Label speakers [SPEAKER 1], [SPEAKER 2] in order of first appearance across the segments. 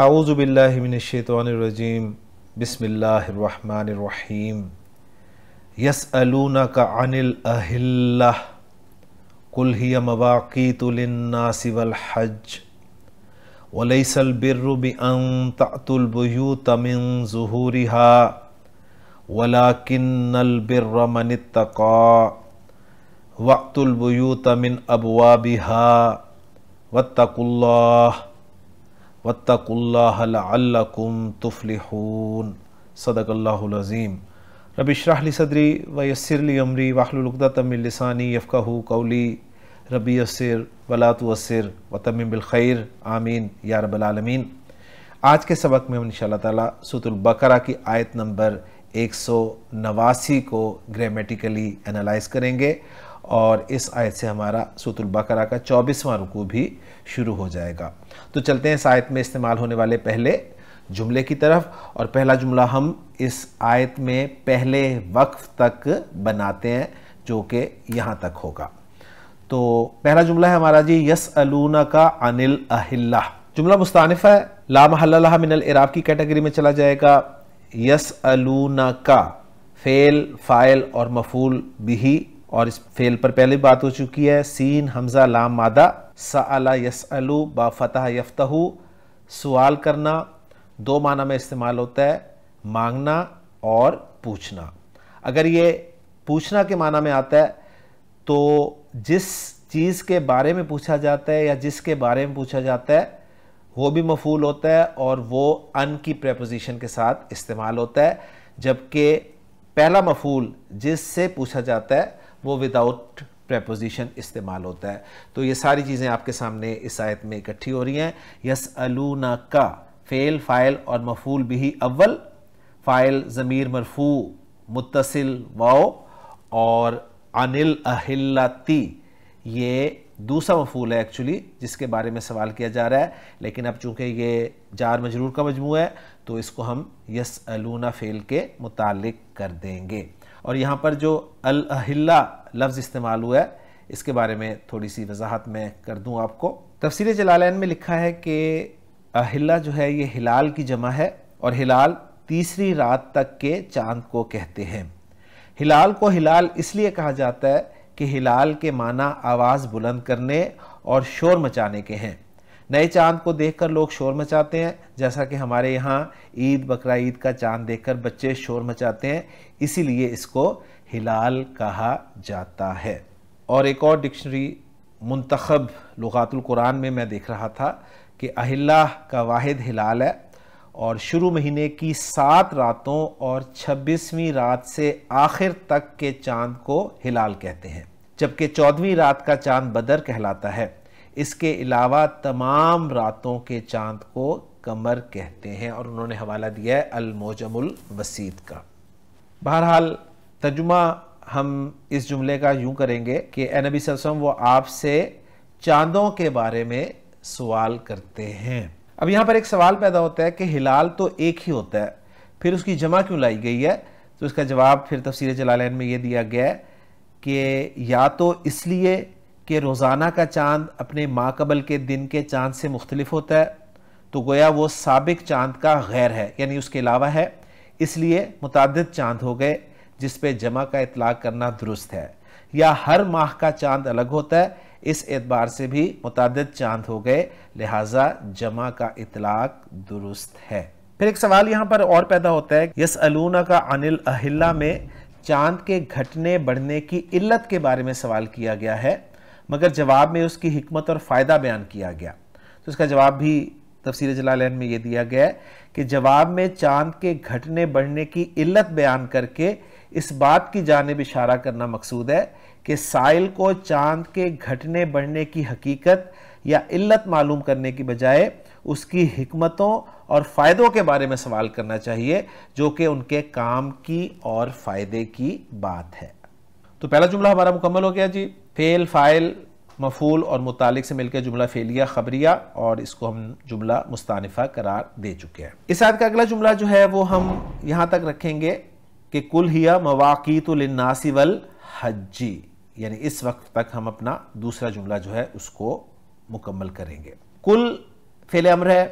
[SPEAKER 1] اعوذ باللہ من الشیطان الرجیم بسم اللہ الرحمن الرحیم یسألونک عن الاہلہ قل ہی مواقیت للناس والحج وليس البر بأن تأتوا البيوت من ظهورها ولكن البر من اتقى وأتوا البيوت من أبوابها واتقوا الله وطق اللہ صدق اللہ رب ربی لی صدری و یسرلی عمری واحل لسانی یفقا کولی ربی یسر ولاۃ وسر و تم الخیر آمین رب العالمین آج کے سبق میں ان شاء اللہ تعالیٰ سوت البکرا کی آیت نمبر ایک سو نواسی کو گریمیٹیکلی انالائز کریں گے اور اس آیت سے ہمارا سوت البقرہ کا چوبیسواں رکو بھی شروع ہو جائے گا تو چلتے ہیں اس آیت میں استعمال ہونے والے پہلے جملے کی طرف اور پہلا جملہ ہم اس آیت میں پہلے وقف تک بناتے ہیں جو کہ یہاں تک ہوگا تو پہلا جملہ ہے ہمارا جی یس اللونا کا انل جملہ مستانف ہے لا محل اللہ من العراب کی کیٹیگری میں چلا جائے گا یس الونا کا فعل اور مفول بھی اور اس فیل پر پہلے بات ہو چکی ہے سین حمزہ لام مادہ س یسعلو یس الو با فتح یفتہ سوال کرنا دو معنی میں استعمال ہوتا ہے مانگنا اور پوچھنا اگر یہ پوچھنا کے معنی میں آتا ہے تو جس چیز کے بارے میں پوچھا جاتا ہے یا جس کے بارے میں پوچھا جاتا ہے وہ بھی مفول ہوتا ہے اور وہ ان کی پریپوزیشن کے ساتھ استعمال ہوتا ہے جبکہ پہلا مفول جس سے پوچھا جاتا ہے وہ without preposition پریپوزیشن استعمال ہوتا ہے تو یہ ساری چیزیں آپ کے سامنے اس آیت میں اکٹھی ہو رہی ہیں یس الونا کا فعل فائل اور مفول بھی اول فائل ضمیر مرفوع متصل وا اور انل اہل یہ دوسرا مفول ہے ایکچولی جس کے بارے میں سوال کیا جا رہا ہے لیکن اب چونکہ یہ جار مجرور کا مجموعہ ہے تو اس کو ہم یس الونا فعل کے متعلق کر دیں گے اور یہاں پر جو الہلہ لفظ استعمال ہوا ہے اس کے بارے میں تھوڑی سی وضاحت میں کر دوں آپ کو تفسیر جلالین میں لکھا ہے کہ اہلہ جو ہے یہ ہلال کی جمع ہے اور ہلال تیسری رات تک کے چاند کو کہتے ہیں ہلال کو ہلال اس لیے کہا جاتا ہے کہ ہلال کے معنی آواز بلند کرنے اور شور مچانے کے ہیں نئے چاند کو دیکھ کر لوگ شور مچاتے ہیں جیسا کہ ہمارے یہاں عید عید کا چاند دیکھ کر بچے شور مچاتے ہیں اسی لیے اس کو ہلال کہا جاتا ہے اور ایک اور ڈکشنری منتخب لغات القرآن میں میں دیکھ رہا تھا کہ اہلّہ کا واحد ہلال ہے اور شروع مہینے کی سات راتوں اور چھبیسویں رات سے آخر تک کے چاند کو ہلال کہتے ہیں جبکہ چودویں چودھویں رات کا چاند بدر کہلاتا ہے اس کے علاوہ تمام راتوں کے چاند کو کمر کہتے ہیں اور انہوں نے حوالہ دیا ہے الموجم الوسید کا بہرحال ترجمہ ہم اس جملے کا یوں کریں گے کہ اے نبی صلی اللہ علیہ وسلم وہ آپ سے چاندوں کے بارے میں سوال کرتے ہیں اب یہاں پر ایک سوال پیدا ہوتا ہے کہ ہلال تو ایک ہی ہوتا ہے پھر اس کی جمع کیوں لائی گئی ہے تو اس کا جواب پھر تفسیر جلالین میں یہ دیا گیا ہے کہ یا تو اس لیے کہ روزانہ کا چاند اپنے ماں قبل کے دن کے چاند سے مختلف ہوتا ہے تو گویا وہ سابق چاند کا غیر ہے یعنی اس کے علاوہ ہے اس لیے متعدد چاند ہو گئے جس پہ جمع کا اطلاق کرنا درست ہے یا ہر ماہ کا چاند الگ ہوتا ہے اس اعتبار سے بھی متعدد چاند ہو گئے لہٰذا جمع کا اطلاق درست ہے پھر ایک سوال یہاں پر اور پیدا ہوتا ہے یس الونا کا انل اہلا میں چاند کے گھٹنے بڑھنے کی علت کے بارے میں سوال کیا گیا ہے مگر جواب میں اس کی حکمت اور فائدہ بیان کیا گیا تو اس کا جواب بھی تفسیر جلالین میں یہ دیا گیا ہے کہ جواب میں چاند کے گھٹنے بڑھنے کی علت بیان کر کے اس بات کی جانب اشارہ کرنا مقصود ہے کہ سائل کو چاند کے گھٹنے بڑھنے کی حقیقت یا علت معلوم کرنے کی بجائے اس کی حکمتوں اور فائدوں کے بارے میں سوال کرنا چاہیے جو کہ ان کے کام کی اور فائدے کی بات ہے تو پہلا جملہ ہمارا مکمل ہو گیا جی فیل فائل مفول اور متعلق سے مل کے جملہ فیلیا خبریہ اور اس کو ہم جملہ مستانفہ قرار دے چکے ہیں اس ساتھ کا اگلا جملہ جو ہے وہ ہم یہاں تک رکھیں گے کہ کل ہیا مواقیت للناس والحجی یعنی اس وقت تک ہم اپنا دوسرا جملہ جو ہے اس کو مکمل کریں گے کل فیل امر ہے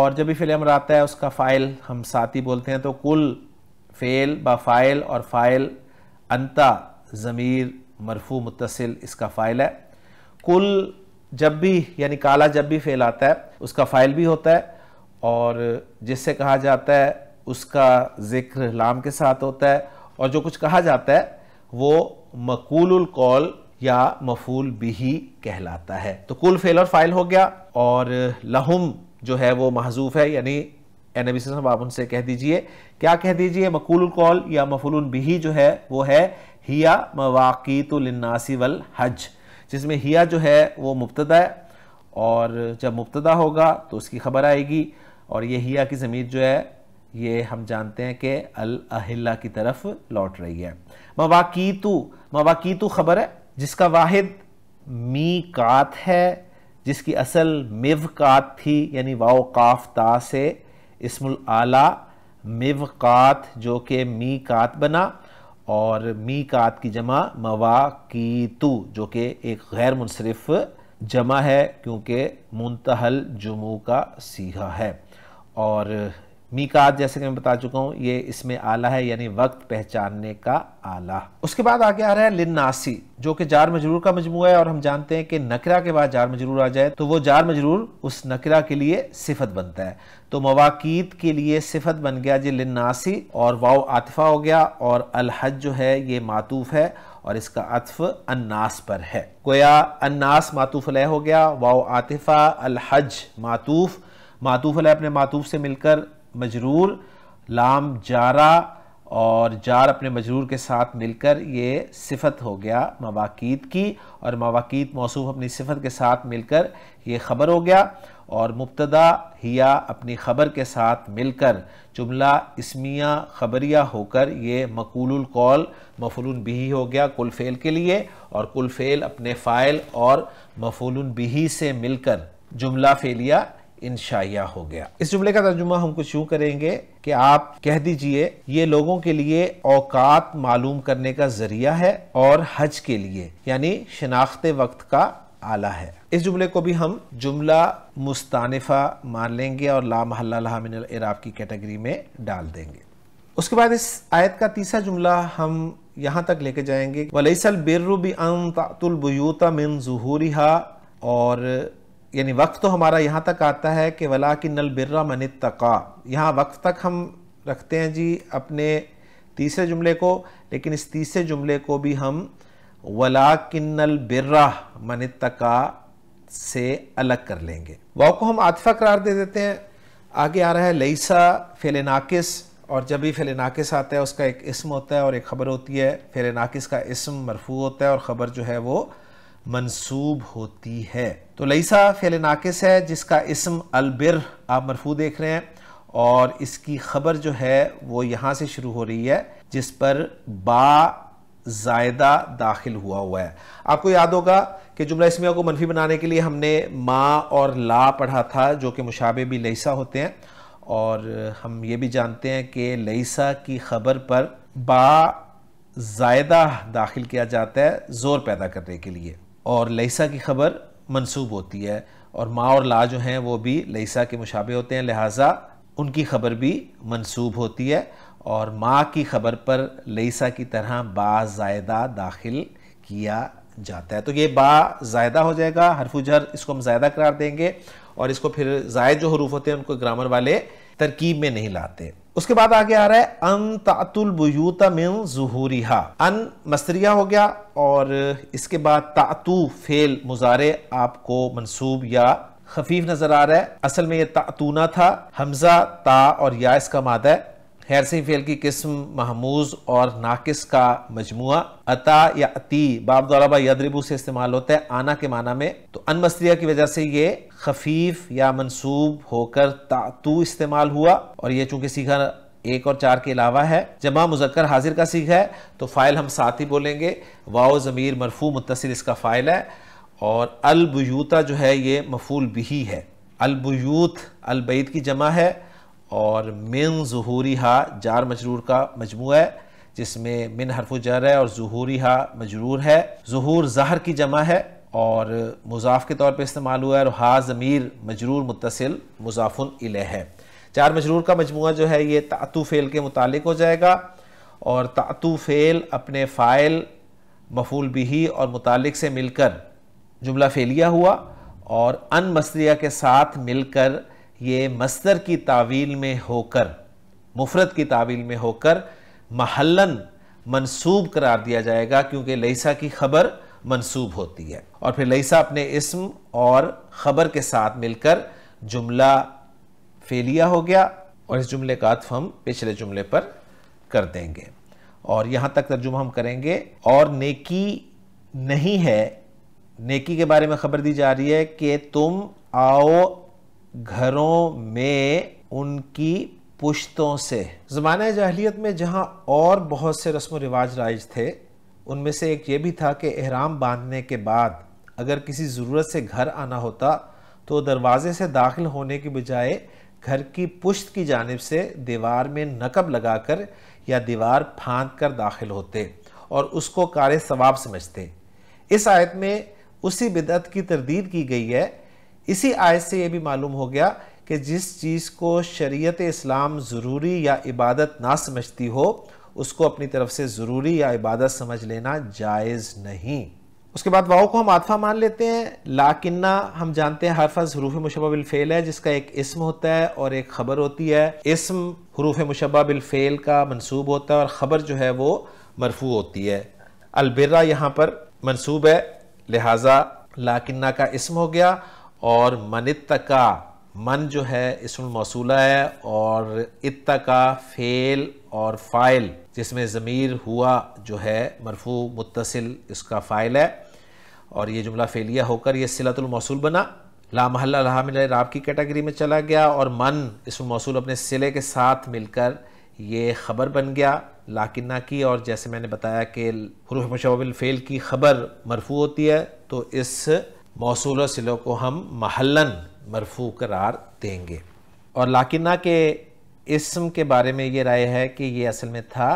[SPEAKER 1] اور جب بھی فیل امر آتا ہے اس کا فائل ہم ساتھی بولتے ہیں تو کل فیل با فائل اور فائل انتا ضمیر مرفو متصل اس کا فائل ہے کل جب بھی یعنی کالا جب بھی فیل آتا ہے اس کا فائل بھی ہوتا ہے اور جس سے کہا جاتا ہے اس کا ذکر لام کے ساتھ ہوتا ہے اور جو کچھ کہا جاتا ہے وہ مقول القول یا مفول بھی کہلاتا ہے تو کل فیل اور فائل ہو گیا اور لہم جو ہے وہ محضوف ہے یعنی اے نبی صلی اللہ علیہ وسلم آپ ان سے کہہ دیجئے کیا کہہ دیجئے مقول القول یا مفول بھی جو ہے وہ ہے ہیا مواقیت الناصل والحج جس میں ہیا جو ہے وہ مبتدا ہے اور جب مبتدا ہوگا تو اس کی خبر آئے گی اور یہ ہیا کی ضمیر جو ہے یہ ہم جانتے ہیں کہ الاہلہ کی طرف لوٹ رہی ہے مواقیتو مواقیتو خبر ہے جس کا واحد می کات ہے جس کی اصل موقات تھی یعنی واو قاف تا سے اسم العلیٰ موقات جو کہ می کات بنا اور می کات کی جمع تو جو کہ ایک غیر منصرف جمع ہے کیونکہ منتحل جموں کا سیاہ ہے اور میکات جیسے کہ میں بتا چکا ہوں یہ اس میں آلہ ہے یعنی وقت پہچاننے کا آلہ اس کے بعد آگے آ رہا ہے لناسی جو کہ جار مجرور کا مجموعہ ہے اور ہم جانتے ہیں کہ نکرہ کے بعد جار مجرور آ جائے تو وہ جار مجرور اس نکرہ کے لیے صفت بنتا ہے تو مواقیت کے لیے صفت بن گیا جی لناسی اور واو آتفا ہو گیا اور الحج جو ہے یہ ماتوف ہے اور اس کا عطف انناس پر ہے گویا انناس ماتوف علیہ ہو گیا واو عاطفہ الحج ماتوف ماتوف علیہ اپنے ماتوف سے مل کر مجرور لام جارہ اور جار اپنے مجرور کے ساتھ مل کر یہ صفت ہو گیا مواقیت کی اور مواقیت موصوف اپنی صفت کے ساتھ مل کر یہ خبر ہو گیا اور مبتدا ہیا اپنی خبر کے ساتھ مل کر جملہ اسمیہ خبریہ ہو کر یہ مقول القول مفعولن بہی ہو گیا کل فعل کے لیے اور کل فعل اپنے فائل اور مفعولن بہی سے مل کر جملہ فعلیہ انشائیہ ہو گیا اس جملے کا ترجمہ ہم کچھ یوں کریں گے کہ آپ کہہ دیجئے یہ لوگوں کے لیے اوقات معلوم کرنے کا ذریعہ ہے اور حج کے لیے یعنی شناخت وقت کا آلہ ہے اس جملے کو بھی ہم جملہ مستانفہ مان لیں گے اور لا محلہ لہا من العراب کی کیٹیگری میں ڈال دیں گے اس کے بعد اس آیت کا تیسرا جملہ ہم یہاں تک لے کے جائیں گے وَلَيْسَ الْبِرُّ بِأَن تَعْتُ الْبُيُوتَ مِن ظُهُورِهَا اور یعنی وقت تو ہمارا یہاں تک آتا ہے کہ ولا الْبِرَّ مَنِ منتقا یہاں وقت تک ہم رکھتے ہیں جی اپنے تیسرے جملے کو لیکن اس تیسرے جملے کو بھی ہم ولا الْبِرَّ مَنِ منتقا سے الگ کر لیں گے واو کو ہم عاطفہ قرار دے دیتے ہیں آگے آ رہا ہے لئیسا فیل ناکس اور جب بھی فیل ناکس آتا ہے اس کا ایک اسم ہوتا ہے اور ایک خبر ہوتی ہے فیل ناکس اسم مرفوع ہوتا ہے اور خبر جو ہے وہ منصوب ہوتی ہے تو لئیسا فیل ناقص ہے جس کا اسم البر آپ مرفوع دیکھ رہے ہیں اور اس کی خبر جو ہے وہ یہاں سے شروع ہو رہی ہے جس پر با زائدہ داخل ہوا ہوا ہے آپ کو یاد ہوگا کہ جملہ اسمیہ کو منفی بنانے کے لیے ہم نے ما اور لا پڑھا تھا جو کہ مشابہ بھی لئیسا ہوتے ہیں اور ہم یہ بھی جانتے ہیں کہ لئیسا کی خبر پر با زائدہ داخل کیا جاتا ہے زور پیدا کرنے کے لیے اور لیسا کی خبر منصوب ہوتی ہے اور ماں اور لا جو ہیں وہ بھی لیسا کے مشابہ ہوتے ہیں لہٰذا ان کی خبر بھی منصوب ہوتی ہے اور ماں کی خبر پر لیسا کی طرح با زائدہ داخل کیا جاتا ہے تو یہ با زائدہ ہو جائے گا حرف جر اس کو ہم زائدہ قرار دیں گے اور اس کو پھر زائد جو حروف ہوتے ہیں ان کو گرامر والے ترکیب میں نہیں لاتے اس کے بعد آگے آ رہا ہے ان تعت البیوت من ظہوریہ ان مستریہ ہو گیا اور اس کے بعد تعتو فیل مزارے آپ کو منصوب یا خفیف نظر آ رہا ہے اصل میں یہ تعتونہ تھا حمزہ تا اور یا اس کا مادہ ہے خیر کی قسم محموز اور ناقص کا مجموعہ عطا یا اتی باب دورہ با یدربو سے استعمال ہوتا ہے آنا کے معنی میں تو ان مستیا کی وجہ سے یہ خفیف یا منصوب ہو کر تاتو استعمال ہوا اور یہ چونکہ سیکھا ایک اور چار کے علاوہ ہے جمع مذکر حاضر کا سیکھا ہے تو فائل ہم ساتھ ہی بولیں گے واؤ ضمیر مرفو متصل اس کا فائل ہے اور البیوتہ جو ہے یہ مفول بہی ہے البیوت البیت کی جمع ہے اور من ظہوری ہا جار مجرور کا مجموعہ ہے جس میں من حرف و ہے اور ظہوری ہا مجرور ہے ظہور زہر کی جمع ہے اور مضاف کے طور پہ استعمال ہوا ہے اور ہا ضمیر مجرور متصل مضاف الہ ہے چار مجرور کا مجموعہ جو ہے یہ تعتو فعل کے متعلق ہو جائے گا اور تعتو فعل اپنے فائل مفول بہی اور متعلق سے مل کر جملہ فیلیا ہوا اور ان مصریہ کے ساتھ مل کر یہ مستر کی تعویل میں ہو کر مفرد کی تعویل میں ہو کر محلن منصوب قرار دیا جائے گا کیونکہ لئیسا کی خبر منصوب ہوتی ہے اور پھر لئیسا اپنے اسم اور خبر کے ساتھ مل کر جملہ فیلیہ ہو گیا اور اس جملے کا عطف ہم پچھلے جملے پر کر دیں گے اور یہاں تک ترجمہ ہم کریں گے اور نیکی نہیں ہے نیکی کے بارے میں خبر دی جا رہی ہے کہ تم آؤ گھروں میں ان کی پشتوں سے زمانہ جاہلیت میں جہاں اور بہت سے رسم و رواج رائج تھے ان میں سے ایک یہ بھی تھا کہ احرام باندھنے کے بعد اگر کسی ضرورت سے گھر آنا ہوتا تو دروازے سے داخل ہونے کی بجائے گھر کی پشت کی جانب سے دیوار میں نقب لگا کر یا دیوار پھاند کر داخل ہوتے اور اس کو کارے ثواب سمجھتے اس آیت میں اسی بدعت کی تردید کی گئی ہے اسی آیت سے یہ بھی معلوم ہو گیا کہ جس چیز کو شریعت اسلام ضروری یا عبادت نہ سمجھتی ہو اس کو اپنی طرف سے ضروری یا عبادت سمجھ لینا جائز نہیں اس کے بعد واؤ کو ہم آدفہ مان لیتے ہیں لاکنہ ہم جانتے ہیں حرفظ حروف مشبہ بالفعل ہے جس کا ایک اسم ہوتا ہے اور ایک خبر ہوتی ہے اسم حروف مشبہ بالفعل کا منصوب ہوتا ہے اور خبر جو ہے وہ مرفوع ہوتی ہے البرہ یہاں پر منصوب ہے لہٰذا لاکنہ کا اسم ہو گیا اور من اتقا من جو ہے اسم الموصولہ ہے اور اتقا فعل اور فائل جس میں ضمیر ہوا جو ہے مرفوع متصل اس کا فائل ہے اور یہ جملہ فیلیہ ہو کر یہ صلت الموصول بنا لا اللہ الحمد للہ راب کی کیٹیگری میں چلا گیا اور من اسم موصول اپنے صلے کے ساتھ مل کر یہ خبر بن گیا لاکنہ کی اور جیسے میں نے بتایا کہ حروف مشابہ الفیل کی خبر مرفوع ہوتی ہے تو اس موصول و سلوں کو ہم محلن مرفوع قرار دیں گے اور لاکنہ کے اسم کے بارے میں یہ رائے ہے کہ یہ اصل میں تھا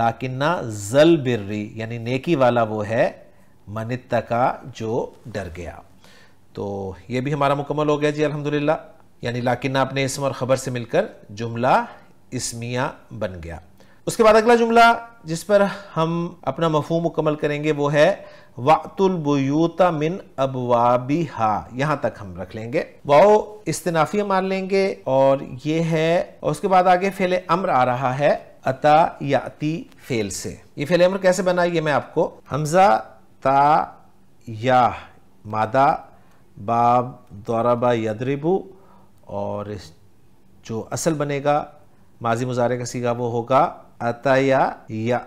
[SPEAKER 1] لاکنہ زل برری یعنی نیکی والا وہ ہے منتقا جو ڈر گیا تو یہ بھی ہمارا مکمل ہو گیا جی الحمدللہ یعنی لاکنہ اپنے اسم اور خبر سے مل کر جملہ اسمیہ بن گیا اس کے بعد اگلا جملہ جس پر ہم اپنا مفہوم مکمل کریں گے وہ ہے وَعْتُ الْبُيُوتَ مِنْ أَبْوَابِهَا یہاں تک ہم رکھ لیں گے وہ استنافیہ مان لیں گے اور یہ ہے اور اس کے بعد آگے فعل امر آ رہا ہے اتا یاتی فعل سے یہ فعل امر کیسے بنا یہ میں آپ کو حمزہ تا یا مادہ باب دوربہ یدربو اور جو اصل بنے گا ماضی مزارے کا سیگا وہ ہوگا اتا یا یا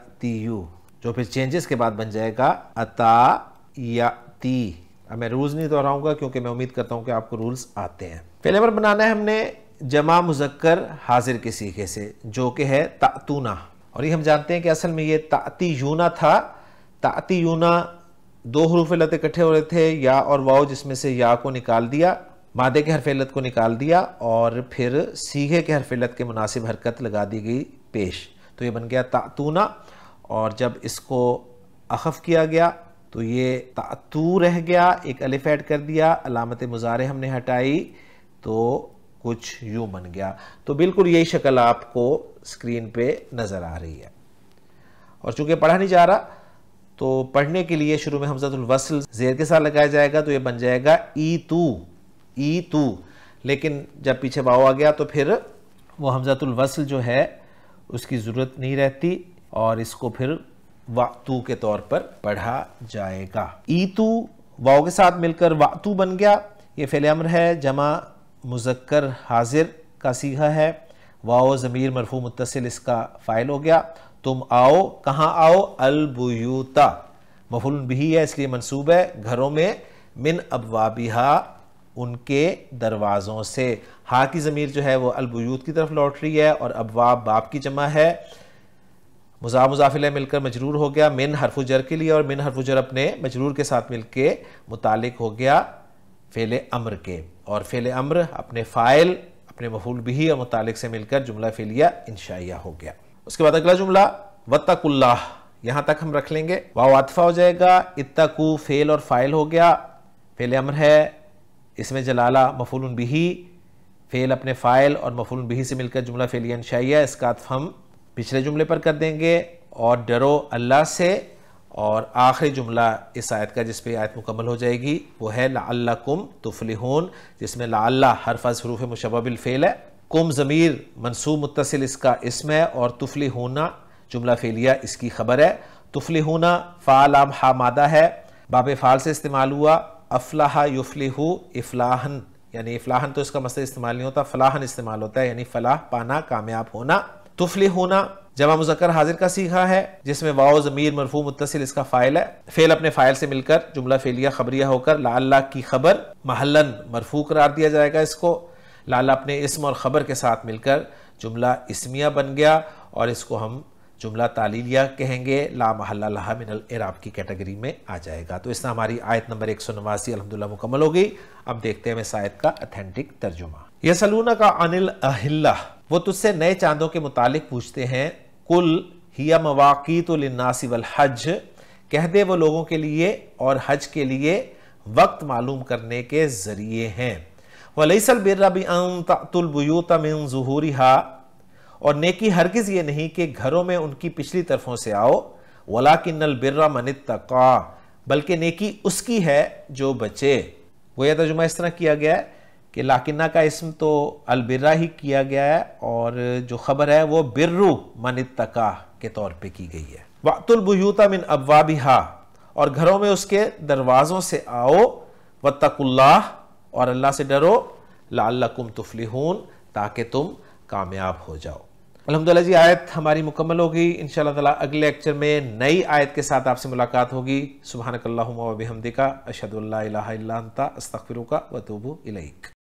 [SPEAKER 1] جو پھر چینجز کے بعد بن جائے گا اتا یا تی اب میں رولز نہیں دہراؤں گا کیونکہ میں امید کرتا ہوں کہ آپ کو رولز آتے ہیں پہلے بنانا ہے ہم نے جمع مذکر حاضر کے سیخے سے جو کہ ہے تاطنا اور یہ ہم جانتے ہیں کہ اصل میں یہ کہتی یونا تھا تاتی یونا دو حروف علت اکٹھے ہو رہے تھے یا اور واؤ جس میں سے یا کو نکال دیا مادے کے حرف علت کو نکال دیا اور پھر سیگے کے حرف علت کے مناسب حرکت لگا دی گئی پیش تو یہ بن گیا تاطونا اور جب اس کو اخف کیا گیا تو یہ تعتو تو رہ گیا ایک الف ایڈ کر دیا علامت مظاہرے ہم نے ہٹائی تو کچھ یوں بن گیا تو بالکل یہی شکل آپ کو اسکرین پہ نظر آ رہی ہے اور چونکہ پڑھا نہیں جا رہا تو پڑھنے کے لیے شروع میں حمزت الوصل زیر کے ساتھ لگایا جائے گا تو یہ بن جائے گا ای تو ای تو لیکن جب پیچھے باؤ آ گیا تو پھر وہ حمزت الوصل جو ہے اس کی ضرورت نہیں رہتی اور اس کو پھر واکتو کے طور پر پڑھا جائے گا ایتو واؤ کے ساتھ مل کر وقتو بن گیا یہ فعل امر ہے جمع مذکر حاضر کا سیغہ ہے واؤ ضمیر مرفوع متصل اس کا فائل ہو گیا تم آؤ کہاں آؤ البیوتا بھی ہے اس لیے ہے گھروں میں من ابوابیہا ان کے دروازوں سے ہا کی ضمیر جو ہے وہ البیوت کی طرف لوٹ رہی ہے اور ابواب باپ کی جمع ہے مزاح مضافلہ مل کر مجرور ہو گیا من حرف جر کے لیے اور من حرف جر اپنے مجرور کے ساتھ مل کے متعلق ہو گیا فعل امر کے اور فعل امر اپنے فائل اپنے مفول بھی اور متعلق سے مل کر جملہ فعلیہ انشائیہ ہو گیا اس کے بعد اگلا جملہ وطق اللہ یہاں تک ہم رکھ لیں گے واو عاطفہ ہو جائے گا اتقو فعل اور فائل ہو گیا فعل امر ہے اس میں جلالہ مفول بھی فعل اپنے فائل اور مفولن بھی سے مل کر جملہ فعلیہ انشائیہ اس کا عطف ہم پچھلے جملے پر کر دیں گے اور ڈرو اللہ سے اور آخری جملہ اس آیت کا جس پہ آیت مکمل ہو جائے گی وہ ہے لعلکم تفلحون جس میں لعلہ حرف از حروف مشبب الفعل ہے کم ضمیر منصوب متصل اس کا اسم ہے اور تفلی جملہ فعلیہ اس کی خبر ہے تفلی فعل عام حا مادہ ہے باب فعل سے استعمال ہوا افلاح یفلحو افلاحن یعنی افلاحن تو اس کا مسئلہ استعمال نہیں ہوتا فلاحن استعمال ہوتا ہے یعنی فلاح پانا کامیاب ہونا تفلی ہونا جمع مذکر حاضر کا سیکھا ہے جس میں واؤ ضمیر مرفوع متصل اس کا فائل ہے فیل اپنے فائل سے مل کر جملہ فیلیہ خبریہ ہو کر لاللہ کی خبر محلن مرفوع قرار دیا جائے گا اس کو لاللہ اپنے اسم اور خبر کے ساتھ مل کر جملہ اسمیہ بن گیا اور اس کو ہم جملہ تعلیلیہ کہیں گے لا محلہ لہا من العراب کی کیٹیگری میں آ جائے گا تو اس طرح ہماری آیت نمبر ایک سو نواسی الحمدللہ للہ مکمل ہوگی اب دیکھتے ہیں اس آیت کا اتھینٹک ترجمہ یسلونہ کا انل اہلہ وہ تجھ سے نئے چاندوں کے متعلق پوچھتے ہیں کل ہی مواقع لوگوں کے لیے اور حج کے لیے وقت معلوم کرنے کے ذریعے ہیں وَلَيْسَ الْبِرَّ بِأَن تَعْتُ الْبُيُوتَ مِن ظُهُورِهَا اور نیکی ہرگز یہ نہیں کہ گھروں میں ان کی پچھلی طرفوں سے آؤ الْبِرَّ مَنِ منتقا بلکہ نیکی اس کی ہے جو بچے وہ یہ ترجمہ اس طرح کیا گیا ہے کہ لاکنہ کا اسم تو البرہ ہی کیا گیا ہے اور جو خبر ہے وہ برو من اتقا کے طور پہ کی گئی ہے بن مِنْ با اور گھروں میں اس کے دروازوں سے آؤ وَتَّقُ تق اللہ اور اللہ سے ڈرو لَعَلَّكُمْ تُفْلِحُونَ تاکہ تم کامیاب ہو جاؤ الحمدللہ جی آیت ہماری مکمل ہوگی انشاءاللہ اگلے لیکچر میں نئی آیت کے ساتھ آپ سے ملاقات ہوگی سبحانک اللہم و بحمدکا اشہدو اللہ الہ الا انتا و توبو الیک